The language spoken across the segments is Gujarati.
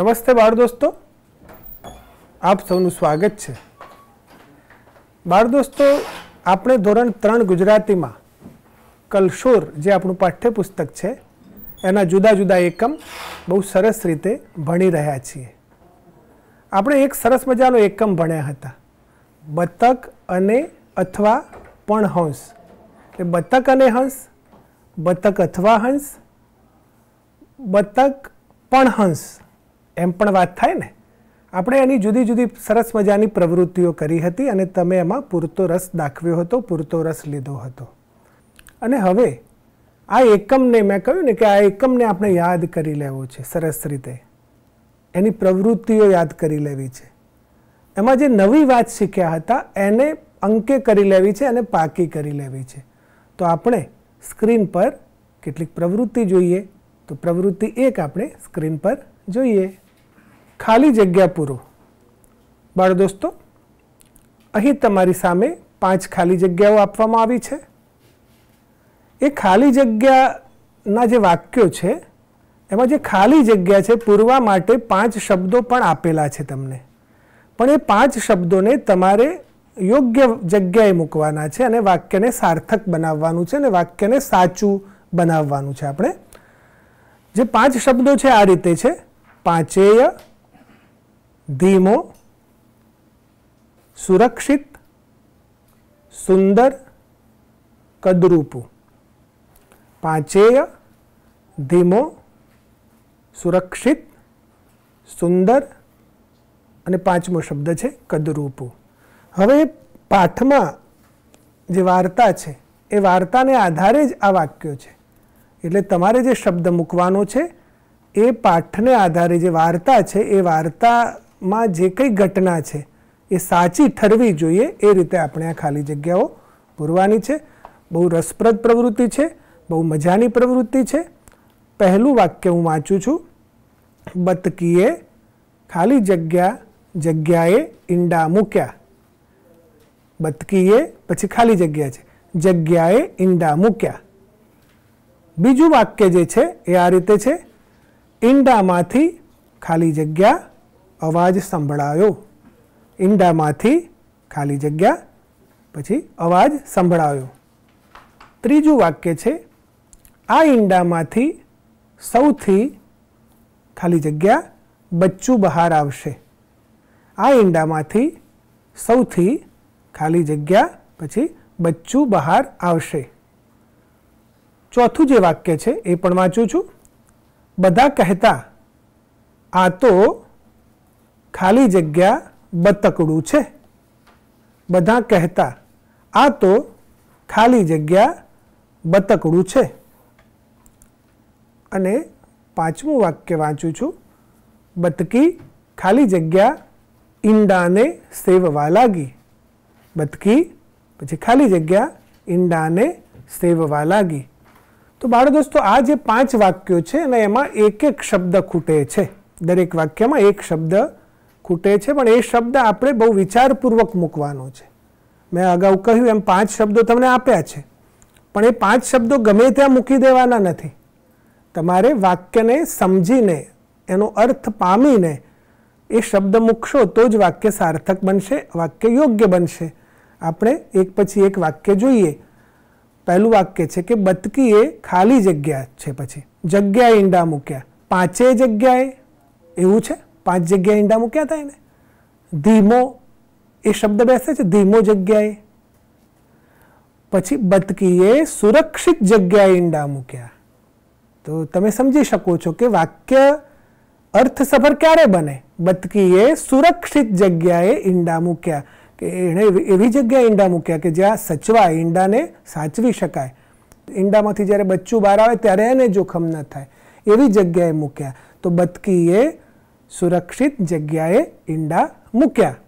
નમસ્તે બાળ દોસ્તો આપ સૌનું સ્વાગત છે બાળ દોસ્તો આપણે ધોરણ ત્રણ ગુજરાતીમાં કલશોર જે આપણું પાઠ્યપુસ્તક છે એના જુદા જુદા એકમ બહુ સરસ રીતે ભણી રહ્યા છીએ આપણે એક સરસ મજાનો એકમ ભણ્યા હતા બતક અને અથવા પણ હંસ એટલે બતક અને હંસ બતક અથવા હંસ બતક પણ હંસ એમ પણ વાત થાય ને આપણે એની જુદી જુદી સરસ મજાની પ્રવૃત્તિઓ કરી હતી અને તમે એમાં પૂરતો રસ દાખવ્યો હતો પૂરતો રસ લીધો હતો અને હવે આ એકમને મેં કહ્યું ને કે આ એકમને આપણે યાદ કરી લેવો છે સરસ રીતે એની પ્રવૃત્તિઓ યાદ કરી લેવી છે એમાં જે નવી વાત શીખ્યા હતા એને અંકે કરી લેવી છે અને પાકી કરી લેવી છે તો આપણે સ્ક્રીન પર કેટલીક પ્રવૃત્તિ જોઈએ તો પ્રવૃત્તિ એક આપણે સ્ક્રીન પર જોઈએ ખાલી જગ્યા પૂરો બાળ દોસ્તો અહીં તમારી સામે પાંચ ખાલી જગ્યાઓ આપવામાં આવી છે એ ખાલી જગ્યાના જે વાક્યો છે એમાં જે ખાલી જગ્યા છે પૂરવા માટે પાંચ શબ્દો પણ આપેલા છે તમને પણ એ પાંચ શબ્દોને તમારે યોગ્ય જગ્યાએ મૂકવાના છે અને વાક્યને સાર્થક બનાવવાનું છે અને વાક્યને સાચું બનાવવાનું છે આપણે જે પાંચ શબ્દો છે આ રીતે છે પાંચેય ધીમો સુરક્ષિત સુંદર કદરૂપું પાંચેય ધીમો સુરક્ષિત સુંદર અને પાંચમો શબ્દ છે કદરૂપું હવે પાઠમાં જે વાર્તા છે એ વાર્તાને આધારે જ આ વાક્યો છે એટલે તમારે જે શબ્દ મૂકવાનો છે એ પાઠને આધારે જે વાર્તા છે એ વાર્તા માં જે કંઈ ઘટના છે એ સાચી ઠરવી જોઈએ એ રીતે આપણે આ ખાલી જગ્યાઓ પૂરવાની છે બહુ રસપ્રદ પ્રવૃત્તિ છે બહુ મજાની પ્રવૃત્તિ છે પહેલું વાક્ય હું વાંચું છું બતકીએ ખાલી જગ્યા જગ્યાએ ઈંડા મૂક્યા બતકીએ પછી ખાલી જગ્યા છે જગ્યાએ ઈંડા મૂક્યા બીજું વાક્ય જે છે એ આ રીતે છે ઈંડામાંથી ખાલી જગ્યા અવાજ સંભળાયો ઈંડામાંથી ખાલી જગ્યા પછી અવાજ સંભળાયો ત્રીજું વાક્ય છે આ ઈંડામાંથી સૌથી ખાલી જગ્યા બચ્ચું બહાર આવશે આ ઈંડામાંથી સૌથી ખાલી જગ્યા પછી બચ્ચું બહાર આવશે ચોથું જે વાક્ય છે એ પણ વાંચું છું બધા કહેતા આ તો ખાલી જગ્યા બતકડું છે બધા કહેતા આ તો ખાલી જગ્યા બતકડું છે અને પાંચમું વાક્ય વાંચું છું બતકી ખાલી જગ્યા ઈંડાને સેવવા લાગી બતકી પછી ખાલી જગ્યા ઈંડાને સેવવા લાગી તો બાર દોસ્તો આ જે પાંચ વાક્યો છે અને એમાં એક એક શબ્દ ખૂટે છે દરેક વાક્યમાં એક શબ્દ ખૂટે છે પણ એ શબ્દ આપણે બહુ વિચારપૂર્વક મૂકવાનો છે મેં અગાઉ કહ્યું એમ પાંચ શબ્દો તમને આપ્યા છે પણ એ પાંચ શબ્દો ગમે ત્યાં મૂકી દેવાના નથી તમારે વાક્યને સમજીને એનો અર્થ પામીને એ શબ્દ મૂકશો તો જ વાક્ય સાર્થક બનશે વાક્ય યોગ્ય બનશે આપણે એક પછી એક વાક્ય જોઈએ પહેલું વાક્ય છે કે બતકી એ ખાલી જગ્યા છે પછી જગ્યાએ ઈંડા મૂક્યા પાંચે જગ્યાએ એવું છે पांच जगह इंडा मुक्या था ने धीमो ए शब्द वैसे थे धीमो जगह है પછી બત કીયે સુરક્ષિત જગ્યા ઇंडा मुक्या तो તમે સમજી શકો છો કે વાક્ય અર્થ સબર ક્યારે બને બત કીયે સુરક્ષિત જગ્યાએ ઇंडा मुक्या કે એને એવી જગ્યા ઇंडा मुक्या કે જ્યાં સચવા ઇंडा ને સાચી શકે ઇंडाમાંથી જ્યારે બચ્ચું બહાર આવે ત્યારે એને જોખમ ન થાય એવી જગ્યાએ મુક્યા તો બત કીયે सुरक्षित જગ્યાએ ઇંડા મુક્યા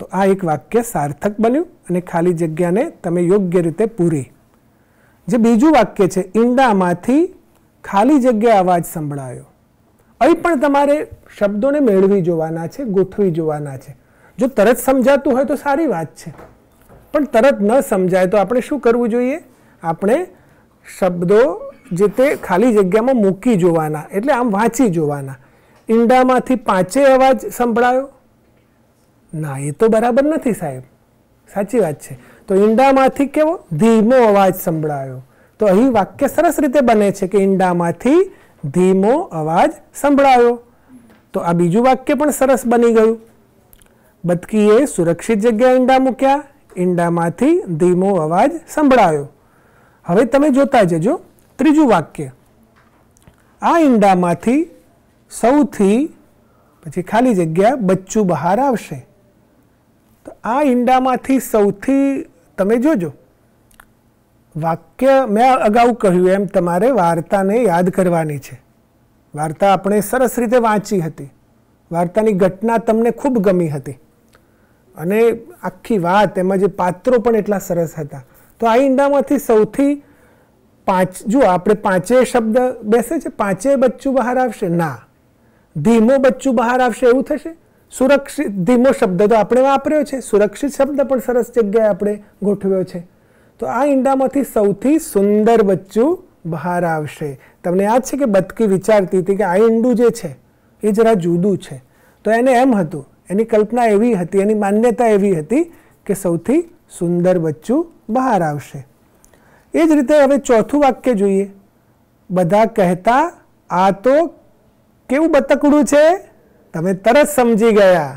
તો આ એક વાક્ય સાર્થક બન્યું અને ખાલી જગ્યાને તમે યોગ્ય રીતે પૂરી જે બીજું વાક્ય છે ઇંડામાંથી ખાલી જગ્યા आवाज સંભળાયો અહીં પણ તમારે શબ્દોને મેળવી જોવાના છે ગોઠવી જોવાના છે જો તરત સમજાતું હોય તો સારી વાત છે પણ તરત ન સમજાય તો આપણે શું કરવું જોઈએ આપણે શબ્દો જીતે ખાલી જગ્યામાં મૂકી જોવાના એટલે આમ વાંચી જોવાના ઈંડામાંથી પાંચે અવાજ સંભળાયો ના એ તો બરાબર નથી સાહેબ સાચી વાત છે તો ઈંડામાંથી કેવો ધીમો અવાજ સંભળાયો તો અહીં વાક્ય સરસ રીતે બને છે કે ઈંડામાંથી ધીમો અવાજ સંભળાયો તો આ બીજું વાક્ય પણ સરસ બની ગયું બતકીએ સુરક્ષિત જગ્યાએ ઈંડા મૂક્યા ઈંડામાંથી ધીમો અવાજ સંભળાયો હવે તમે જોતા જજો ત્રીજું વાક્ય આ ઈંડામાંથી સૌથી પછી ખાલી જગ્યા બચ્ચું બહાર આવશે તો આ ઈંડામાંથી સૌથી તમે જોજો વાક્ય મેં અગાઉ કહ્યું એમ તમારે વાર્તાને યાદ કરવાની છે વાર્તા આપણે સરસ રીતે વાંચી હતી વાર્તાની ઘટના તમને ખૂબ ગમી હતી અને આખી વાત એમાં જે પાત્રો પણ એટલા સરસ હતા તો આ ઈંડામાંથી સૌથી પાંચ જો આપણે પાંચે શબ્દ બેસે છે પાંચે બચ્ચું બહાર આવશે ના ધીમો બચ્ચું બહાર આવશે એવું થશે સુરક્ષિત ધીમો શબ્દ તો આપણે વાપર્યો છે સુરક્ષિત શબ્દ પણ સરસ જગ્યાએ આપણે ગોઠવ્યો છે તો આ ઈંડામાંથી સૌથી સુંદર બચ્ચું બહાર આવશે તમને યાદ છે કે બતકી વિચારતી હતી કે આ ઈંડું જે છે એ જરા જુદું છે તો એને એમ હતું એની કલ્પના એવી હતી એની માન્યતા એવી હતી કે સૌથી સુંદર બચ્ચું બહાર આવશે એ જ રીતે હવે ચોથું વાક્ય જોઈએ બધા કહેતા આ તો કેવું બતકડું છે તમે તરત સમજી ગયા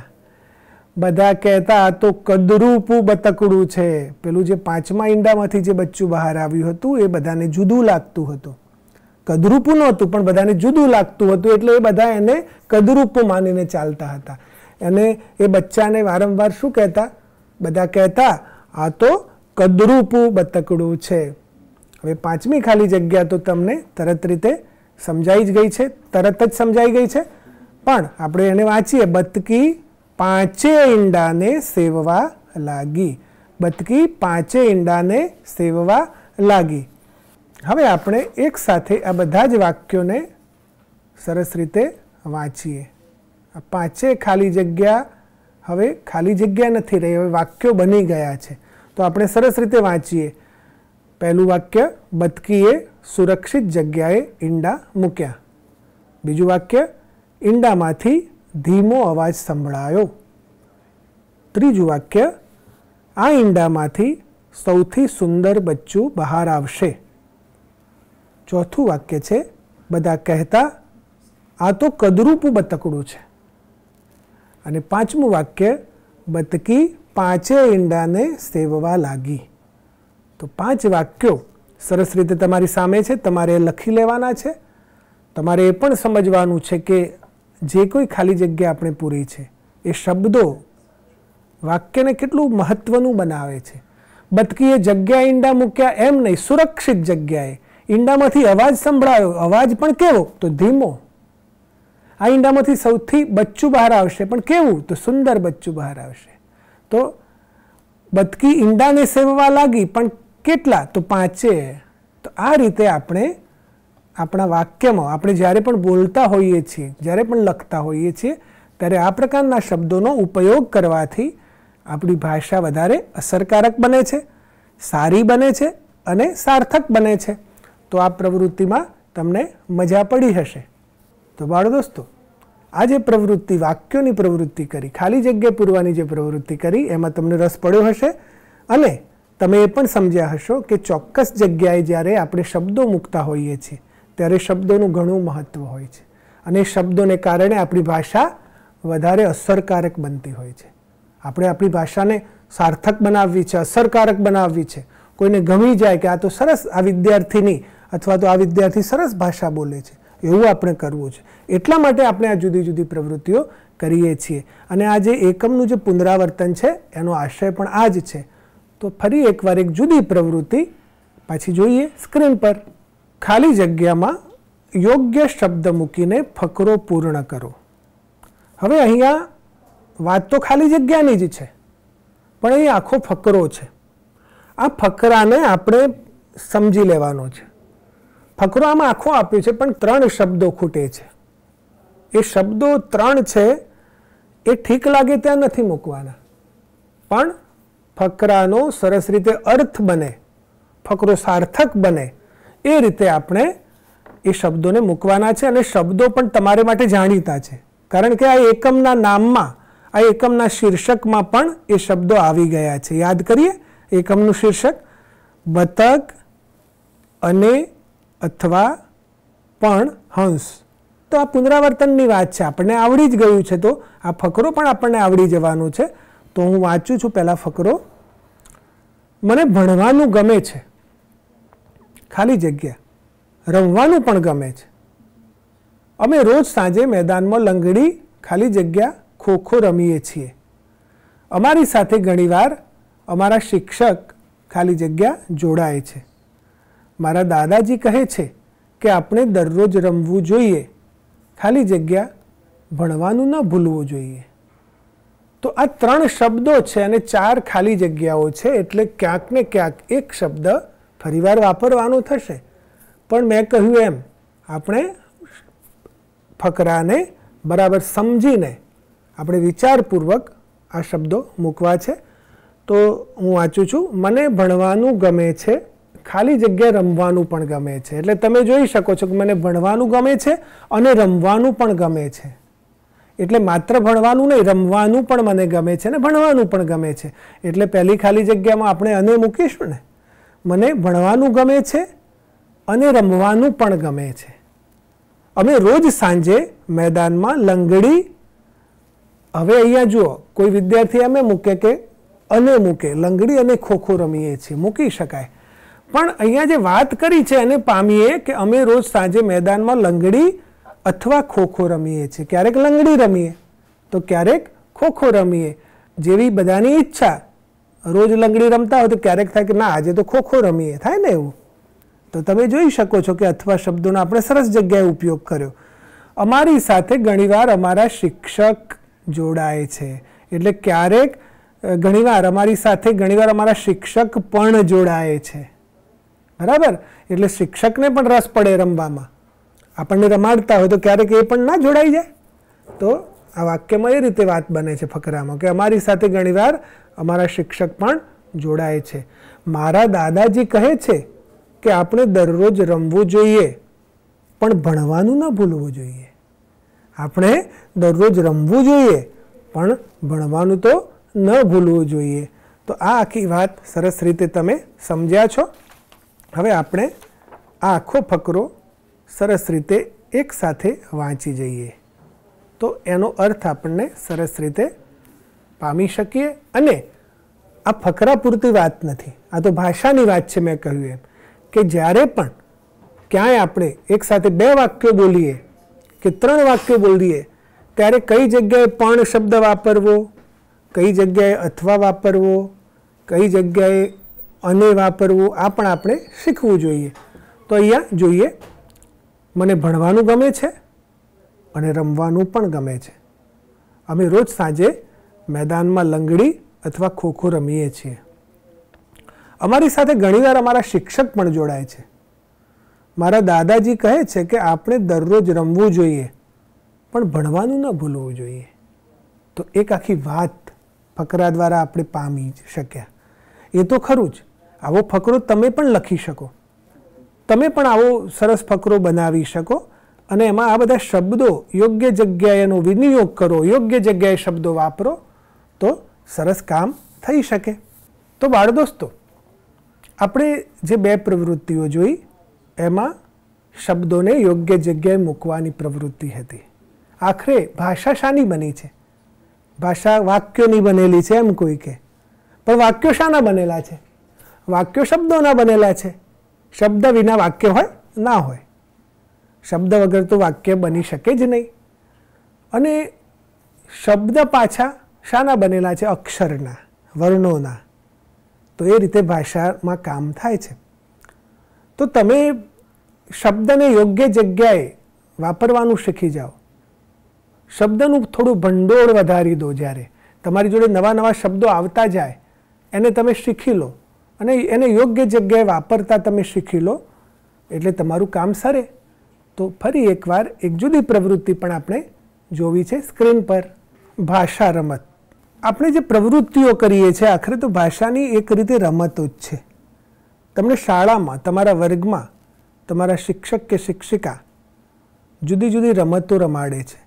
બધા કહેતા તો કદરૂપું બતકડું છે પેલું જે પાંચમા ઈંડામાંથી જે બચ્ચું બહાર આવ્યું હતું એ બધાને જુદું લાગતું હતું કદરૂપું નહોતું પણ બધાને જુદું લાગતું હતું એટલે એ બધા એને કદરૂપું માનીને ચાલતા હતા અને એ બચ્ચાને વારંવાર શું કહેતા બધા કહેતા આ તો કદરૂપું બતકડું છે હવે પાંચમી ખાલી જગ્યા તો તમને તરત રીતે સમજાઈ જ ગઈ છે તરત જ સમજાઈ ગઈ છે પણ આપણે એને વાંચીએ બતકી પાંચે ઈંડાને સેવવા લાગી બતકી પાંચે ઈંડાને સેવવા લાગી હવે આપણે એક સાથે આ બધા જ વાક્યોને સરસ રીતે વાંચીએ પાંચે ખાલી જગ્યા હવે ખાલી જગ્યા નથી રહી હવે વાક્યો બની ગયા છે તો આપણે સરસ રીતે વાંચીએ પહેલું વાક્ય બતકીએ સુરક્ષિત જગ્યાએ ઈંડા મૂક્યા બીજું વાક્ય ઈંડામાંથી ધીમો અવાજ સંભળાયો ત્રીજું વાક્ય આ ઈંડામાંથી સૌથી સુંદર બચ્ચું બહાર આવશે ચોથું વાક્ય છે બધા કહેતા આ તો કદરૂપ બતકડું છે અને પાંચમું વાક્ય બતકી પાંચે ઈંડાને સેવવા લાગી તો પાંચ વાક્યો સરસ રીતે તમારી સામે છે તમારે લખી લેવાના છે તમારે એ પણ સમજવાનું છે કે જે કોઈ ખાલી જગ્યા આપણે પૂરી છે એ શબ્દો વાક્યને કેટલું મહત્વનું બનાવે છે બતકીએ જગ્યા ઈંડા મૂક્યા એમ નહીં સુરક્ષિત જગ્યાએ ઈંડામાંથી અવાજ સંભળાયો અવાજ પણ કેવો તો ધીમો આ ઈંડામાંથી સૌથી બચ્ચું બહાર આવશે પણ કેવું તો સુંદર બચ્ચું બહાર આવશે તો બતકી ઈંડાને સેવવા લાગી પણ કેટલા તો પાંચ છે તો આ રીતે આપણે આપણા વાક્યમાં આપણે જ્યારે પણ બોલતા હોઈએ છીએ જ્યારે પણ લખતા હોઈએ છીએ ત્યારે આ પ્રકારના શબ્દોનો ઉપયોગ કરવાથી આપણી ભાષા વધારે અસરકારક બને છે સારી બને છે અને સાર્થક બને છે તો આ પ્રવૃત્તિમાં તમને મજા પડી હશે તો બાળો દોસ્તો આ જે પ્રવૃત્તિ વાક્યોની પ્રવૃત્તિ કરી ખાલી જગ્યા પૂરવાની જે પ્રવૃત્તિ કરી એમાં તમને રસ પડ્યો હશે અને તમે એ પણ સમજ્યા હશો કે ચોક્કસ જગ્યાએ જ્યારે આપણે શબ્દો મૂકતા હોઈએ છીએ ત્યારે શબ્દોનું ઘણું મહત્ત્વ હોય છે અને શબ્દોને કારણે આપણી ભાષા વધારે અસરકારક બનતી હોય છે આપણે આપણી ભાષાને સાર્થક બનાવવી છે અસરકારક બનાવવી છે કોઈને ગમી જાય કે આ તો સરસ આ વિદ્યાર્થીની અથવા તો આ વિદ્યાર્થી સરસ ભાષા બોલે છે એવું આપણે કરવું છે એટલા માટે આપણે આ જુદી જુદી પ્રવૃત્તિઓ કરીએ છીએ અને આ જે એકમનું જે પુનરાવર્તન છે એનો આશય પણ આ જ છે તો ફરી એકવાર એક જુદી પ્રવૃત્તિ પાછી જોઈએ સ્ક્રીન પર ખાલી જગ્યામાં યોગ્ય શબ્દ મૂકીને ફકરો પૂર્ણ કરો હવે અહીંયા વાત તો ખાલી જગ્યાની જ છે પણ અહીં આખો ફકરો છે આ ફકરાને આપણે સમજી લેવાનો છે ફકરો આમાં આખો આપ્યો છે પણ ત્રણ શબ્દો ખૂટે છે એ શબ્દો ત્રણ છે એ ઠીક લાગે ત્યાં નથી મૂકવાના પણ ફકરાનો સરસ રીતે અર્થ બને ફકરો સાર્થક બને એ રીતે આપણે એ શબ્દોને મૂકવાના છે અને શબ્દો પણ તમારે માટે જાણીતા છે કારણ કે આ એકમના નામમાં આ એકમના શીર્ષકમાં પણ એ શબ્દો આવી ગયા છે યાદ કરીએ એકમનું શીર્ષક બતક અને અથવા પણ હંસ તો આ પુનરાવર્તનની વાત છે આપણને આવડી જ ગયું છે તો આ ફકરો પણ આપણને આવડી જવાનું છે તો હું વાંચું છું પહેલાં ફકરો મને ભણવાનું ગમે છે ખાલી જગ્યા રમવાનું પણ ગમે છે અમે રોજ સાંજે મેદાનમાં લંગડી ખાલી જગ્યા ખોખો રમીએ છીએ અમારી સાથે ઘણીવાર અમારા શિક્ષક ખાલી જગ્યા જોડાય છે મારા દાદાજી કહે છે કે આપણે દરરોજ રમવું જોઈએ ખાલી જગ્યા ભણવાનું ન ભૂલવું જોઈએ તો આ ત્રણ શબ્દો છે અને ચાર ખાલી જગ્યાઓ છે એટલે ક્યાંક ને ક્યાંક એક શબ્દ ફરીવાર વાપરવાનો થશે પણ મેં કહ્યું એમ આપણે ફકરાને બરાબર સમજીને આપણે વિચારપૂર્વક આ શબ્દો મૂકવા છે તો હું વાંચું છું મને ભણવાનું ગમે છે ખાલી જગ્યા રમવાનું પણ ગમે છે એટલે તમે જોઈ શકો છો કે મને ભણવાનું ગમે છે અને રમવાનું પણ ગમે છે એટલે માત્ર ભણવાનું નહીં રમવાનું પણ મને ગમે છે ને ભણવાનું પણ ગમે છે એટલે પહેલી ખાલી જગ્યામાં આપણે અને મૂકીશું ને મને ભણવાનું ગમે છે અને રમવાનું પણ ગમે છે અમે રોજ સાંજે મેદાનમાં લંગડી હવે અહીંયા જુઓ કોઈ વિદ્યાર્થી અમે મૂકે કે અને મૂકે લંગડી અને ખોખો રમીએ છીએ મૂકી શકાય પણ અહીંયા જે વાત કરી છે એને પામીએ કે અમે રોજ સાંજે મેદાનમાં લંગડી અથવા ખોખો રમીએ છીએ ક્યારેક લંગડી રમીએ તો ક્યારેક ખોખો રમીએ જેવી બધાની ઈચ્છા રોજ લંગડી રમતા હોય તો ક્યારેક થાય કે ના આજે તો ખોખો રમીએ થાય ને એવું તો તમે જોઈ શકો છો કે અથવા શબ્દોનો આપણે સરસ જગ્યાએ ઉપયોગ કર્યો અમારી સાથે ઘણીવાર અમારા શિક્ષક જોડાય છે એટલે ક્યારેક ઘણીવાર અમારી સાથે ઘણીવાર અમારા શિક્ષક પણ જોડાય છે બરાબર એટલે શિક્ષકને પણ રસ પડે રમવામાં આપણને રમાડતા હોય તો ક્યારેક એ પણ ના જોડાઈ જાય તો આ વાક્યમાં એ રીતે વાત બને છે ફકરામાં કે અમારી સાથે ઘણીવાર અમારા શિક્ષક પણ જોડાય છે મારા દાદાજી કહે છે કે આપણે દરરોજ રમવું જોઈએ પણ ભણવાનું ન ભૂલવું જોઈએ આપણે દરરોજ રમવું જોઈએ પણ ભણવાનું તો ન ભૂલવું જોઈએ તો આ આખી વાત સરસ રીતે તમે સમજ્યા છો હવે આપણે આ આખો ફકરો સરસ રીતે એકસાથે વાંચી જઈએ તો એનો અર્થ આપણને સરસ રીતે પામી શકીએ અને આ ફકરા પૂરતી વાત નથી આ તો ભાષાની વાત છે મેં કહ્યું એમ કે જ્યારે પણ ક્યાંય આપણે એકસાથે બે વાક્યો બોલીએ કે ત્રણ વાક્યો બોલીએ ત્યારે કઈ જગ્યાએ પણ શબ્દ વાપરવો કઈ જગ્યાએ અથવા વાપરવો કઈ જગ્યાએ અને વાપરવું આ પણ આપણે શીખવું જોઈએ તો અહીંયા જોઈએ મને ભણવાનું ગમે છે અને રમવાનું પણ ગમે છે અમે રોજ સાંજે મેદાનમાં લંગડી અથવા ખોખો રમીએ છીએ અમારી સાથે ઘણીવાર અમારા શિક્ષક પણ જોડાય છે મારા દાદાજી કહે છે કે આપણે દરરોજ રમવું જોઈએ પણ ભણવાનું ન ભૂલવું જોઈએ તો એક આખી વાત ફકરા દ્વારા આપણે પામી શક્યા એ તો ખરું જ આવો ફકરો તમે પણ લખી શકો તમે પણ આવો સરસ ફકરો બનાવી શકો અને એમાં આ બધા શબ્દો યોગ્ય જગ્યાએનો વિનિયોગ કરો યોગ્ય જગ્યાએ શબ્દો વાપરો તો સરસ કામ થઈ શકે તો બાળ દોસ્તો આપણે જે બે પ્રવૃત્તિઓ જોઈ એમાં શબ્દોને યોગ્ય જગ્યાએ મૂકવાની પ્રવૃત્તિ હતી આખરે ભાષા શાની બની છે ભાષા વાક્યોની બનેલી છે એમ કોઈ કે પણ વાક્યો શાના બનેલા છે વાક્યો શબ્દોના બનેલા છે શબ્દ વિના વાક્ય હોય ના હોય શબ્દ વગર તો વાક્ય બની શકે જ નહીં અને શબ્દ પાછા શાના બનેલા છે અક્ષરના વર્ણોના તો એ રીતે ભાષામાં કામ થાય છે તો તમે શબ્દને યોગ્ય જગ્યાએ વાપરવાનું શીખી જાઓ શબ્દનું થોડું ભંડોળ વધારી દો જ્યારે તમારી જોડે નવા નવા શબ્દો આવતા જાય એને તમે શીખી લો અને એને યોગ્ય જગ્યાએ વાપરતા તમે શીખી લો એટલે તમારું કામ સરે તો ફરી એકવાર એક જુદી પ્રવૃત્તિ પણ આપણે જોવી છે સ્ક્રીન પર ભાષા રમત આપણે જે પ્રવૃત્તિઓ કરીએ છીએ આખરે તો ભાષાની એક રીતે રમતો જ છે તમને શાળામાં તમારા વર્ગમાં તમારા શિક્ષક કે શિક્ષિકા જુદી જુદી રમતો રમાડે છે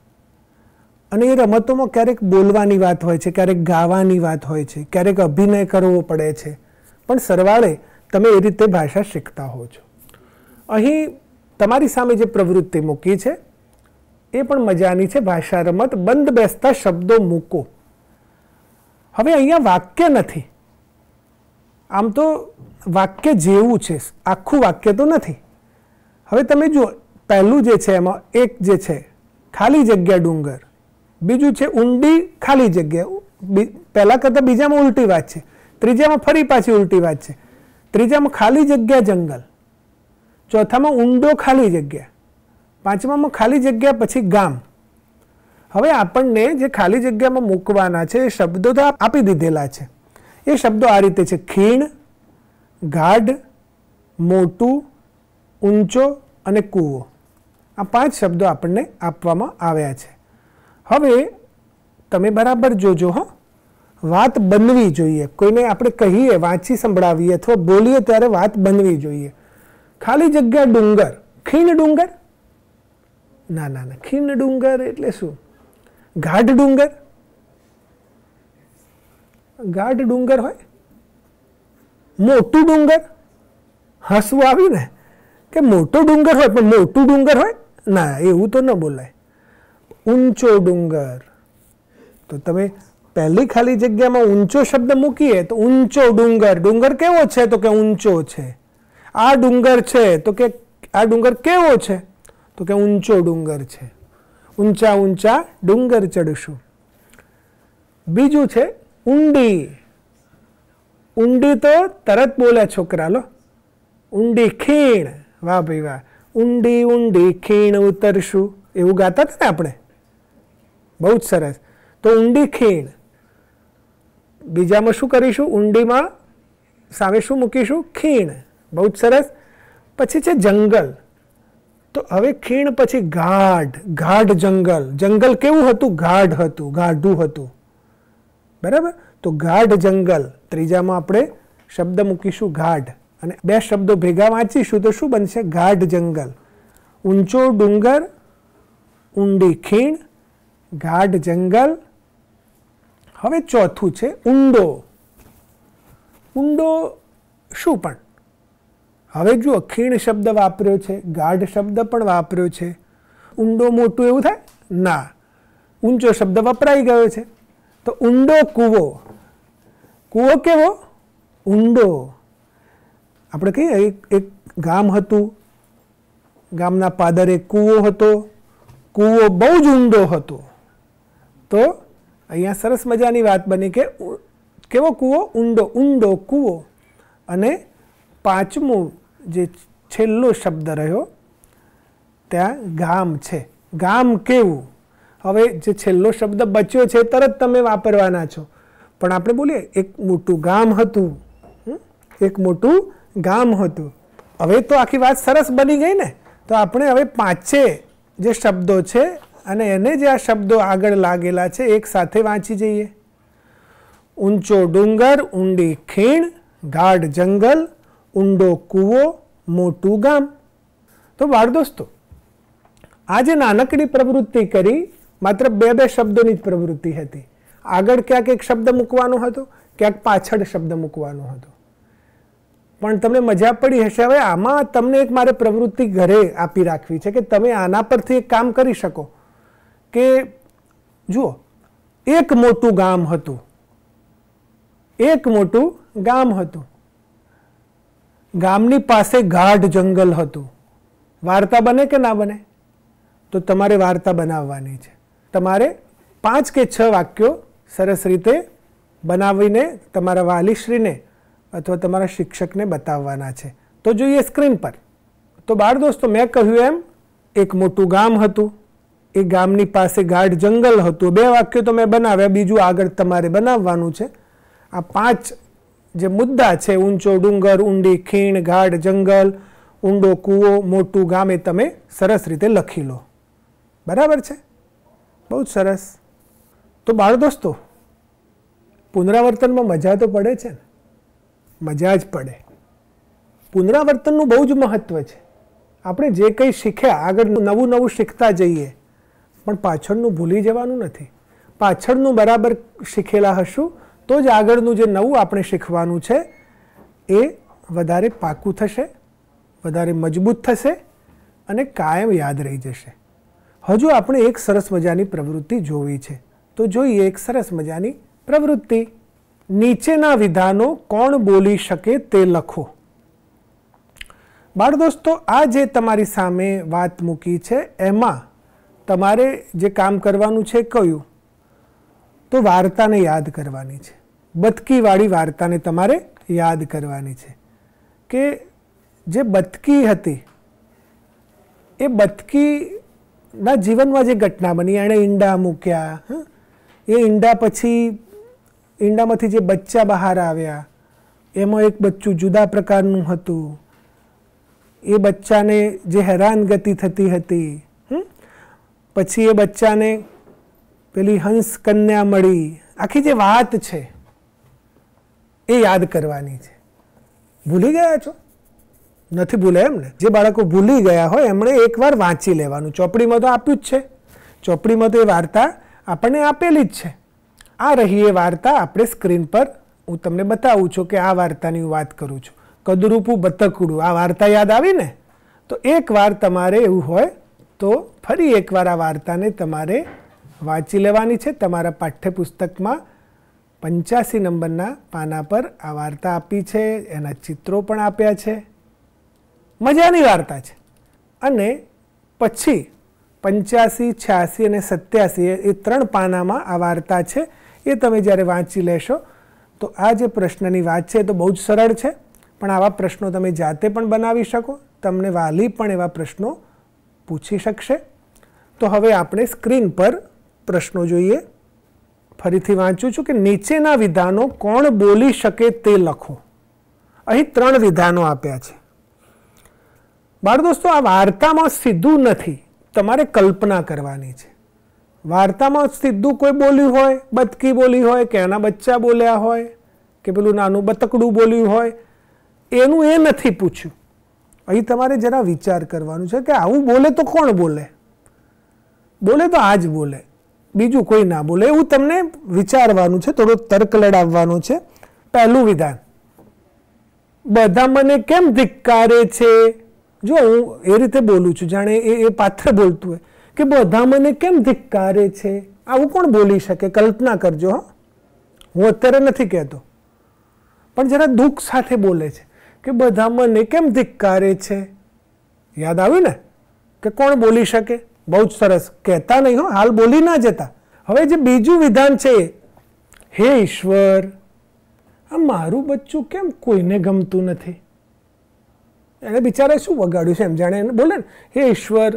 અને એ રમતોમાં ક્યારેક બોલવાની વાત હોય છે ક્યારેક ગાવાની વાત હોય છે ક્યારેક અભિનય કરવો પડે છે પણ સરવાળે તમે એ રીતે ભાષા શીખતા હો છો અહીં તમારી સામે જે પ્રવૃત્તિ મૂકી છે એ પણ મજાની છે ભાષા રમત બંધ બેસતા શબ્દો મૂકો હવે અહીંયા વાક્ય નથી આમ તો વાક્ય જેવું છે આખું વાક્ય તો નથી હવે તમે જુઓ પહેલું જે છે એમાં એક જે છે ખાલી જગ્યા ડુંગર બીજું છે ઊંડી ખાલી જગ્યા પહેલાં કરતાં બીજામાં ઉલટી વાત છે ત્રીજામાં ફરી પાછી ઉલટી વાત છે ત્રીજામાં ખાલી જગ્યા જંગલ ચોથામાં ઊંડો ખાલી જગ્યા પાંચમામાં ખાલી જગ્યા પછી ગામ હવે આપણને જે ખાલી જગ્યામાં મૂકવાના છે એ શબ્દો તો આપી દીધેલા છે એ શબ્દો આ રીતે છે ખીણ ગાઢ મોટું ઊંચો અને કૂવો આ પાંચ શબ્દો આપણને આપવામાં આવ્યા છે હવે તમે બરાબર જોજો હો વાત બનવી જોઈએ કોઈને આપણે કહીએ વાંચી સંભળાવીએ અથવા બોલીએ ત્યારે વાત બનવી જોઈએ ખાલી જગ્યા ડુંગર ખીણ ડુંગર ના ના ના ખીણ ડુંગર એટલે શું ગાઢ ડુંગર ગાઢ ડુંગર હોય મોટું ડુંગર હસવું આવ્યું ને કે મોટો ડુંગર હોય પણ મોટું ડુંગર હોય ના એવું તો ન બોલાય ઊંચો ડુંગર તો તમે પહેલી ખાલી જગ્યામાં ઊંચો શબ્દ મૂકીએ તો ઊંચો ડુંગર ડુંગર કેવો છે તો કે ઊંચો છે આ ડુંગર છે તો કે આ ડુંગર કેવો છે તો કે ઊંચો ડુંગર છે ઊંચા ઊંચા ડુંગર ચડશું બીજું છે ઊંડી ઊંડી તો તરત બોલે છોકરા લો ઊંડી ખીણ વાહ ભાઈ વાહ ઊંડી ઊંડી ખીણ ઉતરશું એવું ગાતા હતા ને આપણે બહુ જ સરસ તો ઊંડી ખીણ બીજામાં શું કરીશું ઊંડીમાં સામે શું મૂકીશું ખીણ બહુ જ સરસ પછી છે જંગલ તો હવે ખીણ પછી ગાઢ ગાઢ જંગલ જંગલ કેવું હતું ગાઢ હતું ગાઢું હતું બરાબર તો ગાઢ જંગલ ત્રીજામાં આપણે શબ્દ મૂકીશું ગાઢ અને બે શબ્દો ભેગા વાંચીશું તો શું બનશે ગાઢ જંગલ ઊંચો ડુંગર ઊંડી ખીણ ગાઢ જંગલ હવે ચોથું છે ઊંડો ઊંડો શું પણ હવે જો ખીણ શબ્દ વાપર્યો છે ગાઢ શબ્દ પણ વાપર્યો છે ઊંડો મોટું એવું થાય ના ઊંચો શબ્દ વપરાઈ ગયો છે તો ઊંડો કૂવો કૂવો કેવો ઊંડો આપણે કહીએ એક એક ગામ હતું ગામના પાદરે કૂવો હતો કૂવો બહુ જ ઊંડો હતો તો અહીંયા સરસ મજાની વાત બની કે કેવો કૂવો ઊંડો ઊંડો કૂવો અને પાંચમું જે છેલ્લો શબ્દ રહ્યો ત્યાં ગામ છે ગામ કેવું હવે જે છેલ્લો શબ્દ બચ્યો છે તરત તમે વાપરવાના છો પણ આપણે બોલીએ એક મોટું ગામ હતું એક મોટું ગામ હતું હવે તો આખી વાત સરસ બની ગઈ ને તો આપણે હવે પાંચે જે શબ્દો છે અને એને જે આ શબ્દો આગળ લાગેલા છે એક સાથે વાંચી જઈએ ઊંચો ડુંગર ઊંડી ખીણ ગાઢ જંગલ ઊંડો કૂવો મોટું ગામ તો બાળ દોસ્તો આ નાનકડી પ્રવૃત્તિ કરી માત્ર બે બે શબ્દોની જ પ્રવૃત્તિ હતી આગળ ક્યાંક એક શબ્દ મૂકવાનો હતો ક્યાંક પાછળ શબ્દ મૂકવાનો હતો પણ તમને મજા પડી હશે હવે આમાં તમને એક મારે પ્રવૃત્તિ ઘરે આપી રાખવી છે કે તમે આના પરથી એક કામ કરી શકો કે જુઓ એક મોટું ગામ હતું એક મોટું ગામ હતું ગામની પાસે ગાઢ જંગલ હતું વાર્તા બને કે ના બને તો તમારે વાર્તા બનાવવાની છે તમારે પાંચ કે છ વાક્યો સરસ રીતે બનાવીને તમારા વાલીશ્રીને અથવા તમારા શિક્ષકને બતાવવાના છે તો જોઈએ સ્ક્રીન પર તો બાળ દોસ્તો મેં કહ્યું એમ એક મોટું ગામ હતું એ ગામની પાસે ગાઢ જંગલ હતું બે વાક્યો તો મેં બનાવ્યા બીજું આગળ તમારે બનાવવાનું છે આ પાંચ જે મુદ્દા છે ઊંચો ડુંગર ઊંડી ખીણ ગાઢ જંગલ ઊંડો કૂવો મોટું ગામ એ તમે સરસ રીતે લખી લો બરાબર છે બહુ જ સરસ તો બાળ દોસ્તો પુનરાવર્તનમાં મજા તો પડે છે ને મજા જ પડે પુનરાવર્તનનું બહુ જ મહત્ત્વ છે આપણે જે કંઈ શીખ્યા આગળ નવું નવું શીખતા જઈએ પણ પાછળનું ભૂલી જવાનું નથી પાછળનું બરાબર શીખેલા હશું તો જ આગળનું જે નવું આપણે શીખવાનું છે એ વધારે પાકું થશે વધારે મજબૂત થશે અને કાયમ યાદ રહી જશે હજુ આપણે એક સરસ મજાની પ્રવૃત્તિ જોવી છે તો જોઈએ એક સરસ મજાની પ્રવૃત્તિ નીચેના વિધાનો કોણ બોલી શકે તે લખો બાળ દોસ્તો આ જે તમારી સામે વાત મૂકી છે એમાં તમારે જે કામ કરવાનું છે કયું તો વાર્તાને યાદ કરવાની છે બતકીવાળી વાર્તાને તમારે યાદ કરવાની છે કે જે બતકી હતી એ બતકીના જીવનમાં જે ઘટના બની એણે ઈંડા મૂક્યા એ ઈંડા પછી ઈંડામાંથી જે બચ્ચા બહાર આવ્યા એમાં એક બચ્ચું જુદા પ્રકારનું હતું એ બચ્ચાને જે હેરાનગતિ થતી હતી પછી એ બચ્ચાને પેલી હંસ કન્યા મળી આખી જે વાત છે એ યાદ કરવાની છે ભૂલી ગયા છો નથી ભૂલે એમ ને જે બાળકો ભૂલી ગયા હોય એમણે એકવાર વાંચી લેવાનું ચોપડીમાં તો આપ્યું જ છે ચોપડીમાં તો એ વાર્તા આપણને આપેલી જ છે આ રહી એ વાર્તા આપણે સ્ક્રીન પર હું તમને બતાવું છું કે આ વાર્તાની હું વાત કરું છું કદરૂપું બતકડું આ વાર્તા યાદ આવીને તો એકવાર તમારે એવું હોય તો ફરી એકવાર આ વાર્તાને તમારે વાંચી લેવાની છે તમારા પાઠ્યપુસ્તકમાં પંચ્યાસી નંબરના પાના પર આ વાર્તા આપી છે એના ચિત્રો પણ આપ્યા છે મજાની વાર્તા છે અને પછી પંચ્યાસી છ્યાસી અને સત્યાસી એ ત્રણ પાનામાં આ વાર્તા છે એ તમે જ્યારે વાંચી લેશો તો આ જે પ્રશ્નની વાત છે એ તો બહુ જ સરળ છે પણ આવા પ્રશ્નો તમે જાતે પણ બનાવી શકો તમને વાલી પણ એવા પ્રશ્નો પૂછી શકશે તો હવે આપણે સ્ક્રીન પર પ્રશ્નો જોઈએ ફરીથી વાંચું છું કે નીચેના વિધાનો કોણ બોલી શકે તે લખો અહીં ત્રણ વિધાનો આપ્યા છે બાળ દોસ્તો આ વાર્તામાં સીધું નથી તમારે કલ્પના કરવાની છે વાર્તામાં સીધું કોઈ બોલ્યું હોય બતકી બોલી હોય કે એના બચ્ચા બોલ્યા હોય કે પેલું નાનું બતકડું બોલ્યું હોય એનું એ નથી પૂછ્યું અહીં તમારે જરા વિચાર કરવાનું છે કે આવું બોલે તો કોણ બોલે બોલે તો આ જ બોલે બીજું કોઈ ના બોલે એવું તમને વિચારવાનું છે થોડો તર્ક લડાવવાનો છે પહેલું વિધાન બધા મને કેમ ધિક્કારે છે જો હું એ રીતે બોલું છું જાણે એ એ પાત્ર બોલતું હોય કે બધા મને કેમ ધિક્કારે છે આવું કોણ બોલી શકે કલ્પના કરજો હા હું અત્યારે નથી કહેતો પણ જરા દુઃખ સાથે બોલે છે કે બધા મને કેમ ધિક્કારે છે યાદ આવ્યું ને કે કોણ બોલી શકે બહુ જ સરસ કહેતા નહીં હો હાલ બોલી ના જતા હવે જે બીજું વિધાન છે હે ઈશ્વર આ મારું બચ્ચું કેમ કોઈને ગમતું નથી એણે બિચારે શું વગાડ્યું છે એમ જાણે એને બોલે ને હે ઈશ્વર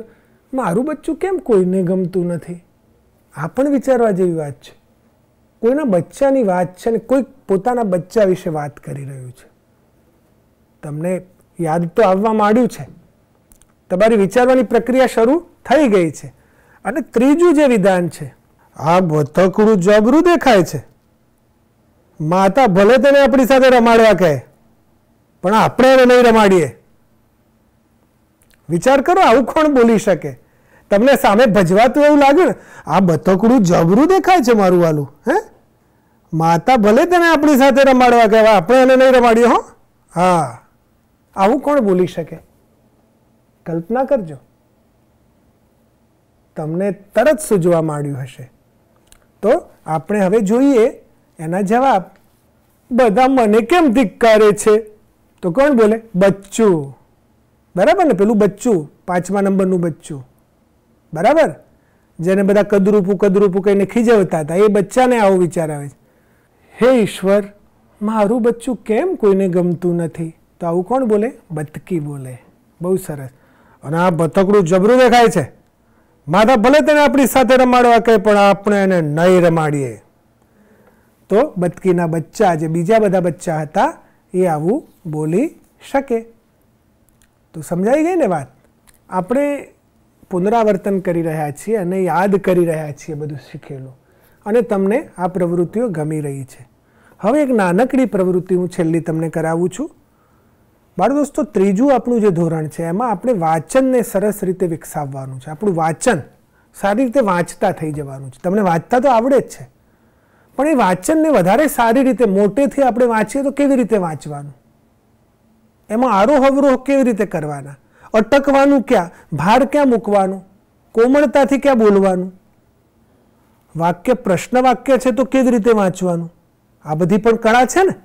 મારું બચ્ચું કેમ કોઈને ગમતું નથી આ પણ વિચારવા જેવી વાત છે કોઈના બચ્ચાની વાત છે ને કોઈક પોતાના બચ્ચા વિશે વાત કરી રહ્યું છે તમને યાદ તો આવવા માંડ્યું છે તમારી વિચારવાની પ્રક્રિયા શરૂ થઈ ગઈ છે અને ત્રીજું જે વિધાન છે આ બતકડું જબરું દેખાય છે માતા ભલે તેને આપણી સાથે રમાડવા કહે પણ આપણે એને નહીં રમાડીએ વિચાર કરો આવું કોણ બોલી શકે તમને સામે ભજવાતું એવું લાગે ને આ બતકડું જબરું દેખાય છે મારું વાલું હે માતા ભલે તેને આપણી સાથે રમાડવા કહેવા આપણે એને નહીં રમાડીએ હો હા આવું કોણ બોલી શકે કલ્પના કરજો તમને તરત સૂજવા માંડ્યું હશે તો આપણે હવે જોઈએ એના જવાબ બધા મને કેમ ધિક્કારે છે તો કોણ બોલે બચ્ચું બરાબર ને પેલું બચ્ચું પાંચમા નંબરનું બચ્ચું બરાબર જેને બધા કદરૂપું કદરૂપું કહીને ખીજવતા હતા એ બચ્ચાને આવો વિચાર આવે છે હે ઈશ્વર મારું બચ્ચું કેમ કોઈને ગમતું નથી તો આવું કોણ બોલે બતકી બોલે બહુ સરસ અને આ બતકડું જબરું દેખાય છે માતા ભલે તેને આપણી સાથે રમાડવા કહે પણ આપણે એને નહીં રમાડીએ તો બતકીના બચ્ચા જે બીજા બધા બચ્ચા હતા એ આવું બોલી શકે તો સમજાઈ ગઈ ને વાત આપણે પુનરાવર્તન કરી રહ્યા છીએ અને યાદ કરી રહ્યા છીએ બધું શીખેલું અને તમને આ પ્રવૃત્તિઓ ગમી રહી છે હવે એક નાનકડી પ્રવૃત્તિ હું છેલ્લી તમને કરાવું છું બાળ દોસ્તો ત્રીજું આપણું જે ધોરણ છે એમાં આપણે વાંચનને સરસ રીતે વિકસાવવાનું છે આપણું વાંચન સારી રીતે વાંચતા થઈ જવાનું છે તમને વાંચતા તો આવડે જ છે પણ એ વાંચનને વધારે સારી રીતે મોટેથી આપણે વાંચીએ તો કેવી રીતે વાંચવાનું એમાં આરોહ અવરોહ કેવી રીતે કરવાના અટકવાનું ક્યાં ભાર ક્યાં મૂકવાનું કોમળતાથી ક્યાં બોલવાનું વાક્ય પ્રશ્ન વાક્ય છે તો કેવી રીતે વાંચવાનું આ બધી પણ કળા છે ને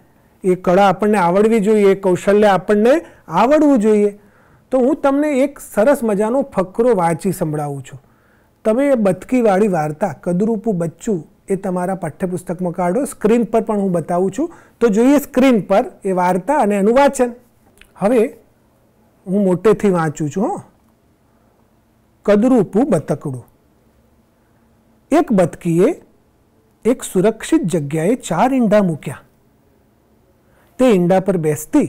એ કળા આપણને આવડવી જોઈએ એ કૌશલ્ય આપણને આવડવું જોઈએ તો હું તમને એક સરસ મજાનો ફકરો વાંચી સંભળાવું છું તમે એ બતકીવાળી વાર્તા કદરૂપુ બચ્ચું એ તમારા પાઠ્યપુસ્તકમાં કાઢો સ્ક્રીન પર પણ હું બતાવું છું તો જોઈએ સ્ક્રીન પર એ વાર્તા અને એનું વાંચન હવે હું મોટેથી વાંચું છું હો કદરૂપુ બતકડું એક બતકીએ એક સુરક્ષિત જગ્યાએ ચાર ઈંડા મૂક્યા તે ઈંડા પર બેસતી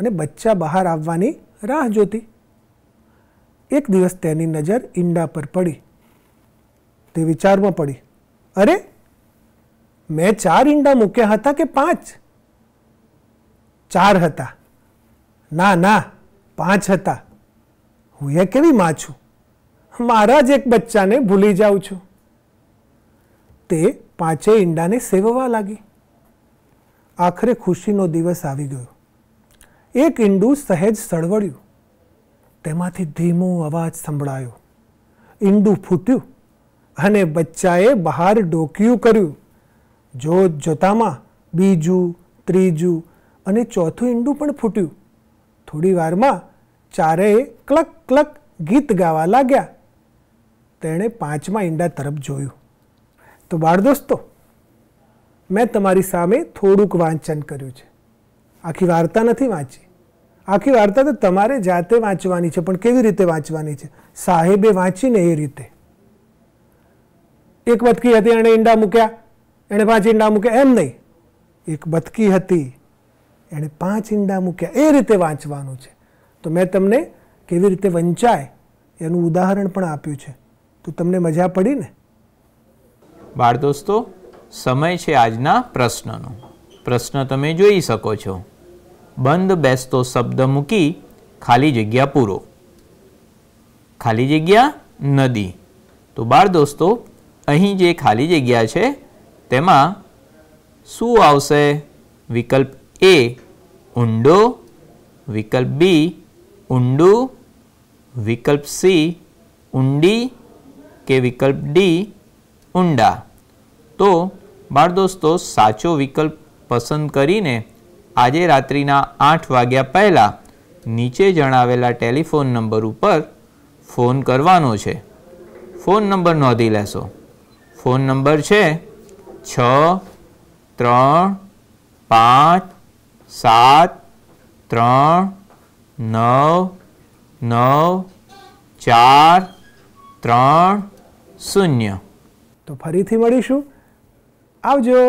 અને બચ્ચા બહાર આવવાની રાહ જોતી એક દિવસ તેની નજર ઈંડા પર પડી તે વિચારમાં પડી અરે મે 4 ઈંડા મૂકે હતા કે 5 4 હતા ના ના 5 હતા હું એક કેવી મા છું મારા જ એક বাচ্চা ને ભૂલી જાવ છું તે પાંચે ઈંડા ને સેવવા લાગી આખરે ખુશીનો દિવસ આવી ગયો એક ઈંડું સહેજ સળવળ્યું તેમાંથી ધીમો અવાજ સંભળાયો ઈંડું ફૂટ્યું અને બચ્ચાએ બહાર ડોક્યું કર્યું જોત જોતામાં બીજું ત્રીજું અને ચોથું ઈંડું પણ ફૂટ્યું થોડી વારમાં ચારેય ક્લક ક્લક ગીત ગાવા લાગ્યા તેણે પાંચમા ઈંડા તરફ જોયું તો બાળ દોસ્તો મેં તમારી સામે થોડુંક વાંચન કર્યું છે આખી વાર્તા નથી વાંચી આખી વાર્તા તો તમારે જાતે વાંચવાની છે પણ કેવી રીતે વાંચવાની છે સાહેબે વાંચીને એ રીતે એક બતકી હતી એણે ઈંડા મૂક્યા એણે પાંચ ઈંડા મૂક્યા એમ નહીં એક બતકી હતી એણે પાંચ ઈંડા મૂક્યા એ રીતે વાંચવાનું છે તો મેં તમને કેવી રીતે વંચાય એનું ઉદાહરણ પણ આપ્યું છે તો તમને મજા પડી ને બાળ દોસ્તો સમય છે આજના પ્રશ્નનો પ્રશ્ન તમે જોઈ શકો છો બંધ બેસતો શબ્દ મૂકી ખાલી જગ્યા પૂરો ખાલી જગ્યા નદી તો બાળ દોસ્તો અહીં જે ખાલી જગ્યા છે તેમાં શું આવશે વિકલ્પ એ ઊંડો વિકલ્પ બી ઊંડું વિકલ્પ સી ઊંડી કે વિકલ્પ ડી ઊંડા તો બાળ દોસ્તો સાચો વિકલ્પ પસંદ કરીને આજે રાત્રિના આઠ વાગ્યા પહેલાં નીચે જણાવેલા ટેલિફોન નંબર ઉપર ફોન કરવાનો છે ફોન નંબર નોંધી લેશો ફોન નંબર છે છ ત્રણ પાંચ સાત ત્રણ નવ નવ ચાર ત્રણ શૂન્ય તો ફરીથી મળીશું આવજો